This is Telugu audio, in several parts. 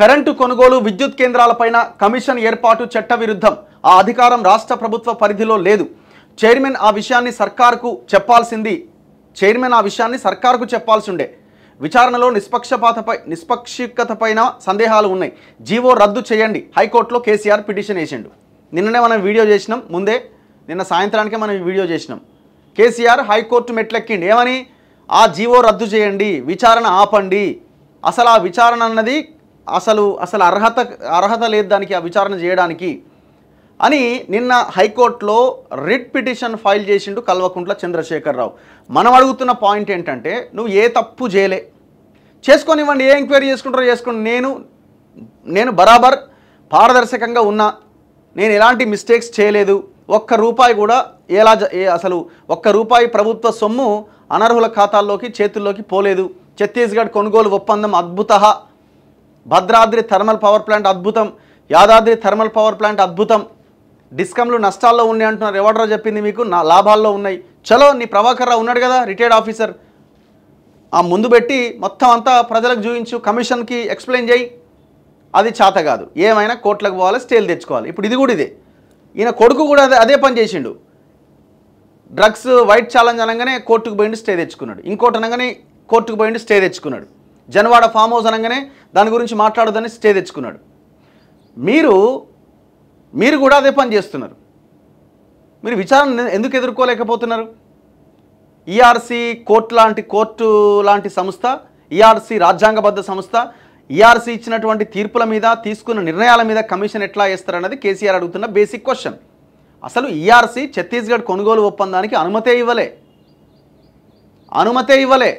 కరెంటు కొనుగోలు విద్యుత్ కేంద్రాలపైన కమిషన్ ఏర్పాటు చట్ట విరుద్ధం ఆ అధికారం రాష్ట్ర ప్రభుత్వ పరిధిలో లేదు చైర్మన్ ఆ విషయాన్ని సర్కార్కు చెప్పాల్సింది చైర్మన్ ఆ విషయాన్ని సర్కార్కు చెప్పాల్సి ఉండే విచారణలో నిష్పక్షపాతపై నిష్పక్షికతపైన సందేహాలు ఉన్నాయి జీవో రద్దు చేయండి హైకోర్టులో కేసీఆర్ పిటిషన్ వేసిండు నిన్ననే మనం వీడియో చేసినాం ముందే నిన్న సాయంత్రానికే మనం వీడియో చేసినాం కేసీఆర్ హైకోర్టు మెట్లెక్కిండి ఏమని ఆ జీవో రద్దు చేయండి విచారణ ఆపండి అసలు ఆ విచారణ అన్నది అసలు అసలు అర్హత అర్హత లేదు దానికి ఆ విచారణ చేయడానికి అని నిన్న హైకోర్టులో రిట్ పిటిషన్ ఫైల్ చేసిండు కల్వకుంట్ల చంద్రశేఖరరావు మనం అడుగుతున్న పాయింట్ ఏంటంటే నువ్వు ఏ తప్పు చేయలే చేసుకొనివ్వండి ఏ ఎంక్వైరీ చేసుకుంటారో చేసుకోండి నేను నేను బరాబర్ పారదర్శకంగా ఉన్నా నేను ఎలాంటి మిస్టేక్స్ చేయలేదు ఒక్క రూపాయి కూడా ఎలా అసలు ఒక్క రూపాయి ప్రభుత్వ సొమ్ము అనర్హుల ఖాతాల్లోకి చేతుల్లోకి పోలేదు ఛత్తీస్గఢ్ కొనుగోలు ఒప్పందం అద్భుత భద్రాద్రి థర్మల్ పవర్ ప్లాంట్ అద్భుతం యాదాద్రి థర్మల్ పవర్ ప్లాంట్ అద్భుతం డిస్కమ్లు నష్టాల్లో ఉన్నాయి అంటున్నారు ఎవడరో చెప్పింది మీకు నా లాభాల్లో ఉన్నాయి చలో నీ ప్రభాకర్ ఉన్నాడు కదా రిటైర్డ్ ఆఫీసర్ ఆ ముందు పెట్టి మొత్తం అంతా ప్రజలకు చూపించు కమిషన్కి ఎక్స్ప్లెయిన్ చేయి అది చేత కాదు ఏమైనా కోట్లకు పోవాలి స్టేల్ తెచ్చుకోవాలి ఇప్పుడు ఇది కూడా ఇదే ఈయన కొడుకు కూడా అదే అదే పని చేసిండు డ్రగ్స్ వైట్ ఛాలెంజ్ అనగానే కోర్టుకు పోయిండు స్టే తెచ్చుకున్నాడు ఇంకోటి అనగానే కోర్టుకు పోయిండు స్టే తెచ్చుకున్నాడు జనవాడ ఫామ్ హౌస్ అనగానే దాని గురించి మాట్లాడదని స్టే తెచ్చుకున్నాడు మీరు మీరు కూడా అదే పని చేస్తున్నారు మీరు విచారణ ఎందుకు ఎదుర్కోలేకపోతున్నారు ఈఆర్సీ e కోర్టు లాంటి కోర్టు లాంటి సంస్థ ఈఆర్సీ e రాజ్యాంగబద్ధ సంస్థ ఈఆర్సీ e ఇచ్చినటువంటి తీర్పుల మీద తీసుకున్న నిర్ణయాల మీద కమిషన్ ఎట్లా వేస్తారన్నది కేసీఆర్ అడుగుతున్న బేసిక్ క్వశ్చన్ అసలు ఈఆర్సీ ఛత్తీస్గఢ్ కొనుగోలు ఒప్పందానికి అనుమతే ఇవ్వలే అనుమతే ఇవ్వలే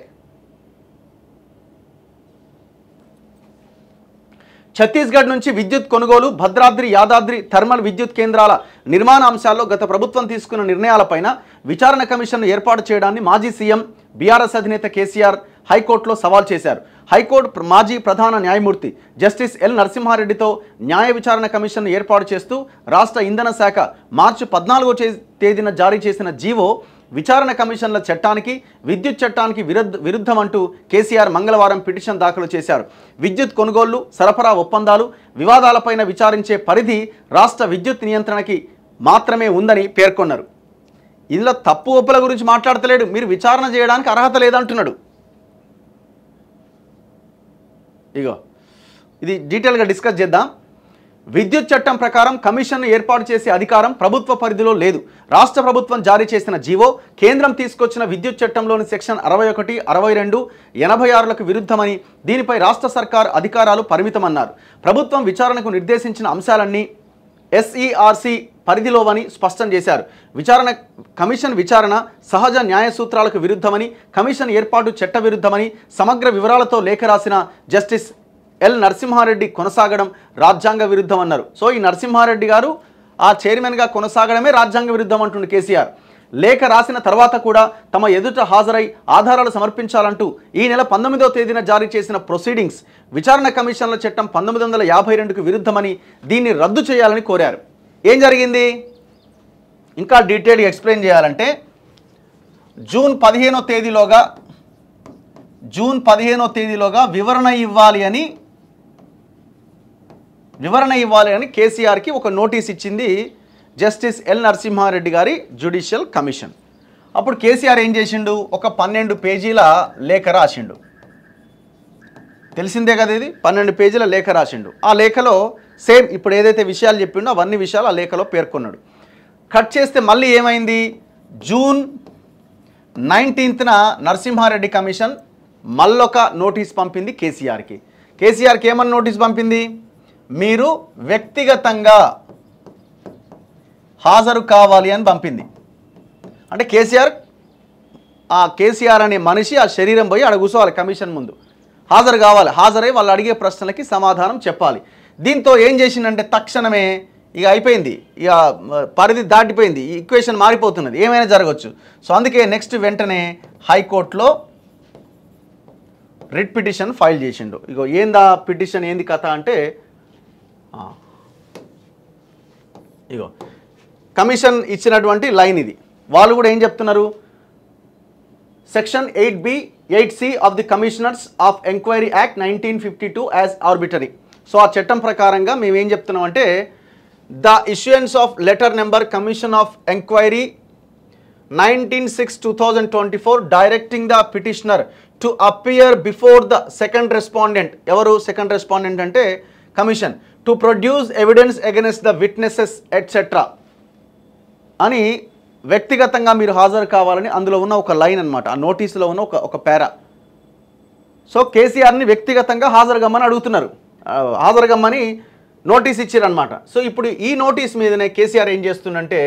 ఛత్తీస్గఢ్ నుంచి విద్యుత్ కొనుగోలు భద్రాద్రి యాదాద్రి థర్మల్ విద్యుత్ కేంద్రాల నిర్మాణ అంశాల్లో గత ప్రభుత్వం తీసుకున్న నిర్ణయాలపైన విచారణ కమిషన్ను ఏర్పాటు చేయడాన్ని మాజీ సీఎం బీఆర్ఎస్ అధినేత కేసీఆర్ హైకోర్టులో సవాల్ చేశారు హైకోర్టు మాజీ ప్రధాన న్యాయమూర్తి జస్టిస్ ఎల్ నరసింహారెడ్డితో న్యాయ విచారణ కమిషన్ను ఏర్పాటు చేస్తూ రాష్ట్ర ఇంధన శాఖ మార్చి పద్నాలుగో తేదీన జారీ చేసిన జీవో విచారణ కమిషన్ల చట్టానికి విద్యుత్ చట్టానికి విరుద్ధం అంటూ కేసీఆర్ మంగళవారం పిటిషన్ దాఖలు చేశారు విద్యుత్ కొనుగోళ్లు సరఫరా ఒప్పందాలు వివాదాలపైన విచారించే పరిధి రాష్ట్ర విద్యుత్ నియంత్రణకి మాత్రమే ఉందని పేర్కొన్నారు ఇందులో తప్పు ఒప్పుల గురించి మాట్లాడతలేడు మీరు విచారణ చేయడానికి అర్హత లేదంటున్నాడు ఇగో ఇది డీటెయిల్గా డిస్కస్ చేద్దాం విద్యుత్ చట్టం ప్రకారం కమిషన్ ఏర్పాటు చేసే అధికారం ప్రభుత్వ పరిధిలో లేదు రాష్ట్ర ప్రభుత్వం జారీ చేసిన జీవో కేంద్రం తీసుకొచ్చిన విద్యుత్ చట్టంలోని సెక్షన్ అరవై ఒకటి అరవై రెండు ఎనభై ఆరులకు విరుద్ధమని దీనిపై రాష్ట్ర సర్కార్ అధికారాలు పరిమితమన్నారు ప్రభుత్వం విచారణకు నిర్దేశించిన అంశాలన్నీ ఎస్ఈఆర్సీ పరిధిలోవని స్పష్టం చేశారు విచారణ కమిషన్ విచారణ సహజ న్యాయ సూత్రాలకు విరుద్ధమని కమిషన్ ఏర్పాటు చట్ట విరుద్ధమని సమగ్ర వివరాలతో లేఖ రాసిన జస్టిస్ ఎల్ నరసింహారెడ్డి కొనసాగడం రాజ్యాంగ విరుద్ధం అన్నారు సో ఈ నరసింహారెడ్డి గారు ఆ చైర్మన్గా కొనసాగడమే రాజ్యాంగ విరుద్ధం అంటుంది కేసీఆర్ లేఖ రాసిన తర్వాత కూడా తమ ఎదుట హాజరై ఆధారాలు సమర్పించాలంటూ ఈ నెల పంతొమ్మిదో తేదీన జారీ చేసిన ప్రొసీడింగ్స్ విచారణ కమిషన్ల చట్టం పంతొమ్మిది వందల యాభై రెండుకు విరుద్ధమని దీన్ని రద్దు చేయాలని కోరారు ఏం జరిగింది ఇంకా డీటెయిల్గా ఎక్స్ప్లెయిన్ చేయాలంటే జూన్ పదిహేనో తేదీలోగా జూన్ పదిహేనో తేదీలోగా వివరణ ఇవ్వాలి అని వివరణ ఇవ్వాలి అని కేసీఆర్కి ఒక నోటీస్ ఇచ్చింది జస్టిస్ ఎల్ నరసింహారెడ్డి గారి జ్యుడిషియల్ కమిషన్ అప్పుడు కేసీఆర్ ఏం చేసిండు ఒక పన్నెండు పేజీల లేఖ రాసిండు తెలిసిందే కదా ఇది పన్నెండు పేజీల లేఖ రాసిండు ఆ లేఖలో సేమ్ ఇప్పుడు ఏదైతే విషయాలు చెప్పిండో అవన్నీ విషయాలు ఆ లేఖలో పేర్కొన్నాడు కట్ చేస్తే మళ్ళీ ఏమైంది జూన్ నైన్టీన్త్న నరసింహారెడ్డి కమిషన్ మళ్ళొక నోటీస్ పంపింది కేసీఆర్కి కేసీఆర్కి ఏమన్నా నోటీస్ పంపింది మీరు వ్యక్తిగతంగా హాజరు కావాలి అని పంపింది అంటే కేసీఆర్ ఆ కేసీఆర్ అనే మనిషి ఆ శరీరం పోయి అక్కడ కూర్చోవాలి కమిషన్ ముందు హాజరు కావాలి హాజరై వాళ్ళు అడిగే ప్రశ్నలకి సమాధానం చెప్పాలి దీంతో ఏం చేసిందంటే తక్షణమే ఇక అయిపోయింది ఇక పరిధి దాటిపోయింది ఈక్వేషన్ మారిపోతున్నది ఏమైనా జరగవచ్చు సో అందుకే నెక్స్ట్ వెంటనే హైకోర్టులో రిట్ పిటిషన్ ఫైల్ చేసిండు ఇక ఏందా పిటిషన్ ఏంది కథ అంటే ఇగో కమిషన్ ఇచ్చినటువంటి లైన్ ఇది వాళ్ళు కూడా ఏం చెప్తున్నారు section eight B eight C of the commissioners of enquiry act nineteen fifty two as arbitrary so ఆ చట్టం ప్రకారంగా మేము ఏం చెప్తున్నామంటే the issuance of letter number commission of enquiry nineteen six two thousand twenty four directing the petitioner to appear before the second respondent ఎవరు సెకండ్ రెస్పాండెంట్ అంటే commission to produce evidence against the witnesses etcetera అని వ్యక్తిగతంగా మీరు హాజరు కావాలని అందులో ఉన్న ఒక లైన్ అనమాట ఆ నోటీసులో ఉన్న ఒక ఒక పేరా సో కేసీఆర్ని వ్యక్తిగతంగా హాజరుగమ్మని అడుగుతున్నారు హాజరుగమ్మని నోటీస్ ఇచ్చారనమాట సో ఇప్పుడు ఈ నోటీస్ మీదనే కేసీఆర్ ఏం చేస్తుందంటే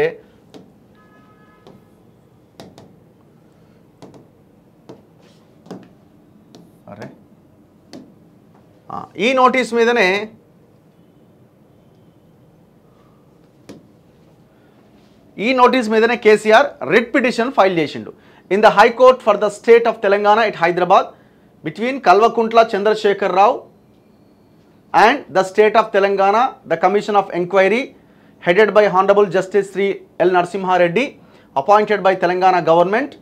అరే ఈ నోటీస్ మీదనే ఈ నోటీస్ మీదనే కేసీఆర్ రిట్ పిటిషన్ ఫైల్ చేసిండు in the high court for the state of Telangana it Hyderabad between Kalvakuntla Chandrashekar Rao and the state of Telangana the commission of enquiry headed by honourable justice Shri L Narasimha Reddy appointed by Telangana government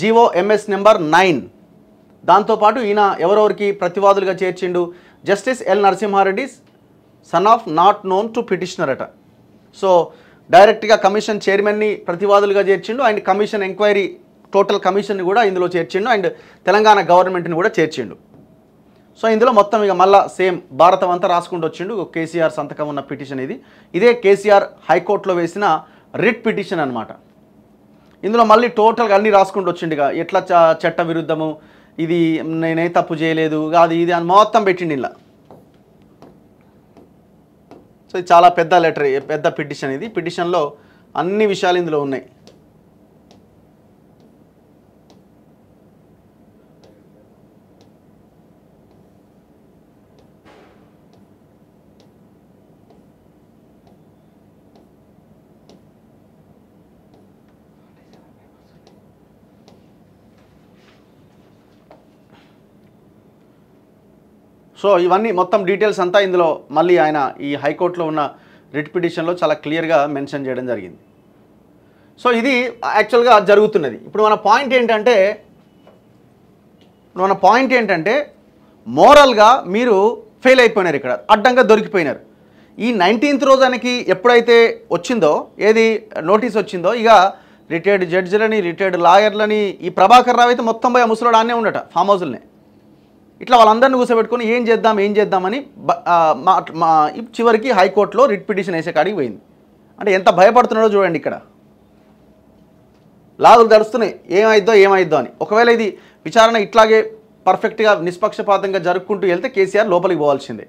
GO MS number nine దాంతోపాటు ఈయన ఎవరెవరికి ప్రతివాదులుగా చేర్చిండు justice L Narasimha Reddy son of not known to petitioner అట సో డైరెక్ట్గా కమిషన్ చైర్మన్ని ప్రతివాదులుగా చేర్చిండు అండ్ కమిషన్ ఎంక్వైరీ టోటల్ కమిషన్ని కూడా ఇందులో చేర్చిండు అండ్ తెలంగాణ గవర్నమెంట్ని కూడా చేర్చిండు సో ఇందులో మొత్తం ఇక మళ్ళా సేమ్ భారతం అంతా రాసుకుంటూ వచ్చిండు కేసీఆర్ సంతకం ఉన్న పిటిషన్ ఇది ఇదే కేసీఆర్ హైకోర్టులో వేసిన రిట్ పిటిషన్ అనమాట ఇందులో మళ్ళీ టోటల్గా అన్నీ రాసుకుంటూ వచ్చిండు ఇక ఎట్లా చట్ట విరుద్ధము ఇది నేనే తప్పు చేయలేదు అది ఇది అని మొత్తం పెట్టిండు ఇలా సో ఇది చాలా పెద్ద లెటర్ పెద్ద పిటిషన్ ఇది పిటిషన్లో అన్ని విషయాలు ఇందులో ఉన్నాయి సో ఇవన్నీ మొత్తం డీటెయిల్స్ అంతా ఇందులో మళ్ళీ ఆయన ఈ హైకోర్టులో ఉన్న రిట్ పిటిషన్లో చాలా క్లియర్గా మెన్షన్ చేయడం జరిగింది సో ఇది యాక్చువల్గా జరుగుతున్నది ఇప్పుడు మన పాయింట్ ఏంటంటే మన పాయింట్ ఏంటంటే మోరల్గా మీరు ఫెయిల్ అయిపోయినారు ఇక్కడ అడ్డంగా దొరికిపోయినారు ఈ నైన్టీన్త్ రోజు ఆయనకి ఎప్పుడైతే వచ్చిందో ఏది నోటీస్ వచ్చిందో ఇక రిటైర్డ్ జడ్జిలని రిటైర్డ్ లాయర్లని ఈ ప్రభాకర్ రావు అయితే మొత్తం పోయి ముసలాడానే ఉండట ఫామ్ హౌస్లనే ఇట్లా వాళ్ళందరినీ కూర్చోబెట్టుకుని ఏం చేద్దాం ఏం చేద్దామని చివరికి హైకోర్టులో రిట్ పిటిషన్ వేసే కాడికి పోయింది అంటే ఎంత భయపడుతున్నాడో చూడండి ఇక్కడ లాదులు దడుస్తున్నాయి ఏమైద్దో ఏమైద్దో అని ఒకవేళ ఇది విచారణ ఇట్లాగే పర్ఫెక్ట్గా నిష్పక్షపాతంగా జరుపుకుంటూ వెళ్తే కేసీఆర్ లోపలికి పోవాల్సిందే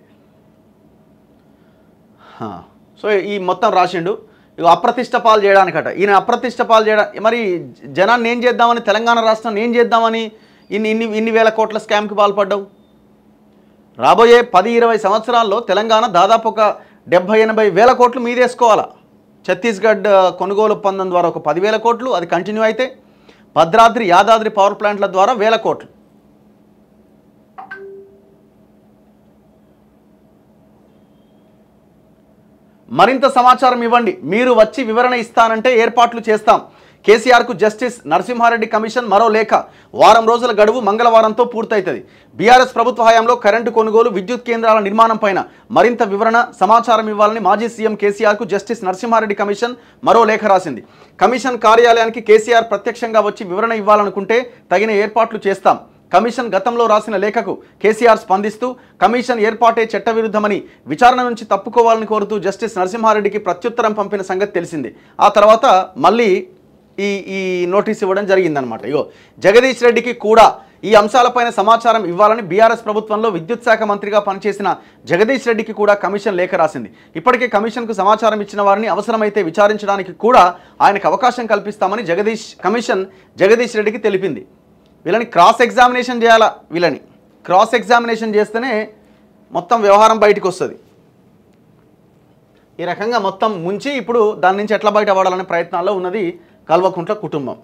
సో ఈ మొత్తం రాసిండు ఇక అప్రతిష్ట పాలు చేయడానికట ఈయన అప్రతిష్ట పాలు చేయడా మరి జనాన్ని ఏం చేద్దామని తెలంగాణ రాష్ట్రాన్ని ఏం చేద్దామని ఇన్ని ఇన్ని ఇన్ని వేల కోట్ల స్కామ్కి పాల్పడ్డావు రాబోయే పది ఇరవై సంవత్సరాల్లో తెలంగాణ దాదాపు ఒక డెబ్భై ఎనభై వేల కోట్లు మీదేసుకోవాలా ఛత్తీస్గఢ్ కొనుగోలు ఒప్పందం ద్వారా ఒక పదివేల కోట్లు అది కంటిన్యూ అయితే భద్రాద్రి యాదాద్రి పవర్ ప్లాంట్ల ద్వారా వేల కోట్లు మరింత సమాచారం ఇవ్వండి మీరు వచ్చి వివరణ ఇస్తానంటే ఏర్పాట్లు చేస్తాం కేసీఆర్కు జస్టిస్ నరసింహారెడ్డి కమిషన్ మరో లేఖ వారం రోజుల గడువు మంగళవారంతో పూర్తవుతుంది బీఆర్ఎస్ ప్రభుత్వ హయాంలో కరెంటు కొనుగోలు విద్యుత్ కేంద్రాల నిర్మాణం పైన మరింత వివరణ సమాచారం ఇవ్వాలని మాజీ సీఎం కేసీఆర్కు జస్టిస్ నరసింహారెడ్డి కమిషన్ మరో లేఖ రాసింది కమిషన్ కార్యాలయానికి కేసీఆర్ ప్రత్యక్షంగా వచ్చి వివరణ ఇవ్వాలనుకుంటే తగిన ఏర్పాట్లు చేస్తాం కమిషన్ గతంలో రాసిన లేఖకు కేసీఆర్ స్పందిస్తూ కమిషన్ ఏర్పాటే చట్టవిరుద్ధమని విచారణ నుంచి తప్పుకోవాలని కోరుతూ జస్టిస్ నరసింహారెడ్డికి ప్రత్యుత్తరం పంపిన సంగతి తెలిసింది ఆ తర్వాత మళ్ళీ ఈ ఈ నోటీస్ ఇవ్వడం జరిగిందనమాట ఇగో జగదీష్ రెడ్డికి కూడా ఈ అంశాలపైన సమాచారం ఇవ్వాలని బీఆర్ఎస్ ప్రభుత్వంలో విద్యుత్ శాఖ మంత్రిగా పనిచేసిన జగదీష్ రెడ్డికి కూడా కమిషన్ లేఖ రాసింది ఇప్పటికే కమిషన్కు సమాచారం ఇచ్చిన వారిని అవసరమైతే విచారించడానికి కూడా ఆయనకు అవకాశం కల్పిస్తామని జగదీష్ కమిషన్ జగదీష్ రెడ్డికి తెలిపింది వీళ్ళని క్రాస్ ఎగ్జామినేషన్ చేయాలా వీళ్ళని క్రాస్ ఎగ్జామినేషన్ చేస్తేనే మొత్తం వ్యవహారం బయటకు వస్తుంది ఈ రకంగా మొత్తం ముంచి ఇప్పుడు దాని నుంచి ఎట్లా బయట పడాలనే ప్రయత్నాల్లో ఉన్నది కల్వకుంట్ల కుటుంబం